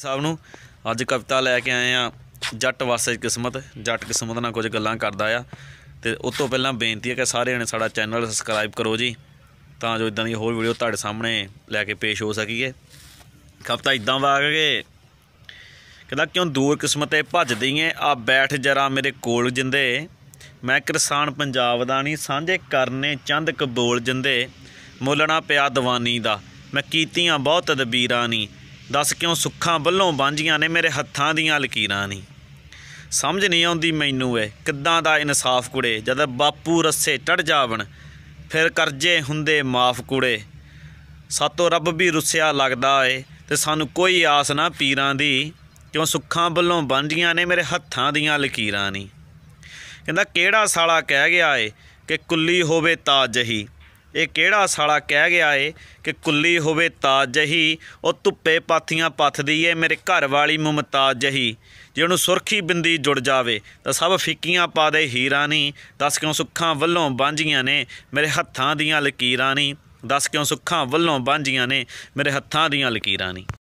ਸਾਹਿਬ ਨੂੰ ਅੱਜ ਕਵਿਤਾ ਲੈ ਕੇ ਆਏ ਆ ਜੱਟ ਵਾਸਤੇ ਕਿਸਮਤ ਜੱਟ ਕਿਸਮਤ ਨਾਲ ਕੁਝ ਗੱਲਾਂ ਕਰਦਾ ਆ ਤੇ ਉਸ ਤੋਂ ਪਹਿਲਾਂ ਬੇਨਤੀ ਹੈ ਕਿ ਸਾਰਿਆਂ ਨੇ ਸਾਡਾ ਚੈਨਲ ਸਬਸਕ੍ਰਾਈਬ ਕਰੋ ਜੀ ਤਾਂ ਜੋ ਇਦਾਂ ਦੀ ਹੋਰ ਵੀਡੀਓ ਤੁਹਾਡੇ ਸਾਹਮਣੇ ਲੈ ਕੇ ਪੇਸ਼ ਹੋ ਸਕੀਏ ਕਵਿਤਾ ਇਦਾਂ ਵਾਗ ਕੇ ਕਹਿੰਦਾ ਕਿਉਂ ਦੂਰ ਕਿਸਮਤੇ ਭੱਜਦੀ ਐ ਆ ਬੈਠ ਜਰਾ ਮੇਰੇ ਕੋਲ ਜਿੰਦੇ ਮੈਂ ਕਿਸਾਨ ਪੰਜਾਬ ਦਾ ਨਹੀਂ ਸਾਂਝੇ ਕਰਨੇ ਚੰਦ ਕਬੋਲ ਜਿੰਦੇ ਮੋਲਣਾ ਪਿਆ ਦਵਾਨੀ ਦਾ ਮੈਂ ਕੀਤੀਆਂ ਬਹੁਤ ਤਦਬੀਰਾਂ ਨਹੀਂ ਦੱਸ ਕਿਉਂ ਸੁੱਖਾਂ ਵੱਲੋਂ ਬਾਂਝੀਆਂ ਨੇ ਮੇਰੇ ਹੱਥਾਂ ਦੀਆਂ ਲਕੀਰਾਂ ਨਹੀਂ ਸਮਝ ਨਹੀਂ ਆਉਂਦੀ ਮੈਨੂੰ ਐ ਕਿੱਦਾਂ ਦਾ ਇਨਸਾਫ ਕੁੜੇ ਜਦ ਬਾਪੂ ਰੱਸੇ ਟੜ ਜਾਵਣ ਫਿਰ ਕਰਜ਼ੇ ਹੁੰਦੇ ਮਾਫ ਕੁੜੇ ਸਾਤੋਂ ਰੱਬ ਵੀ ਰੁੱਸਿਆ ਲੱਗਦਾ ਏ ਤੇ ਸਾਨੂੰ ਕੋਈ ਆਸ ਨਾ ਪੀਰਾਂ ਦੀ ਕਿਉਂ ਸੁੱਖਾਂ ਵੱਲੋਂ ਬਾਂਝੀਆਂ ਨੇ ਮੇਰੇ ਹੱਥਾਂ ਦੀਆਂ ਲਕੀਰਾਂ ਨਹੀਂ ਕਹਿੰਦਾ ਕਿਹੜਾ ਸਾਲਾ ਕਹਿ ਗਿਆ ਏ ਕਿ ਕੁੱਲੀ ਹੋਵੇ ਤਾਜਹੀ ਜਹੀ ਇਹ ਕਿਹੜਾ ਸਾਲਾ ਕਹਿ ਗਿਆ ਏ ਕਿ ਕੁੱਲੀ ਹੋਵੇ ਤਾਜ ਜਹੀ ਉਹ ਧੁੱਪੇ ਪਾਥੀਆਂ ਪੱਥਦੀ ਏ ਮੇਰੇ ਘਰ ਵਾਲੀ ਮੁਮਤਾਜ ਜਹੀ ਜੇ ਉਹਨੂੰ ਸੁਰਖੀ ਬਿੰਦੀ ਜੁੜ ਜਾਵੇ ਤਾਂ ਸਭ ਫਿੱਕੀਆਂ ਪਾ ਦੇ ਹੀਰਾ ਨਹੀਂ ਦੱਸ ਕਿਉਂ ਸੁੱਖਾਂ ਵੱਲੋਂ ਬਾਂਝੀਆਂ ਨੇ ਮੇਰੇ ਹੱਥਾਂ ਦੀਆਂ ਲਕੀਰਾਂ ਨਹੀਂ ਦੱਸ ਕਿਉਂ ਸੁੱਖਾਂ ਵੱਲੋਂ ਬਾਂਝੀਆਂ ਨੇ ਮੇਰੇ ਹੱਥਾਂ ਦੀਆਂ ਲਕੀਰਾਂ ਨਹੀਂ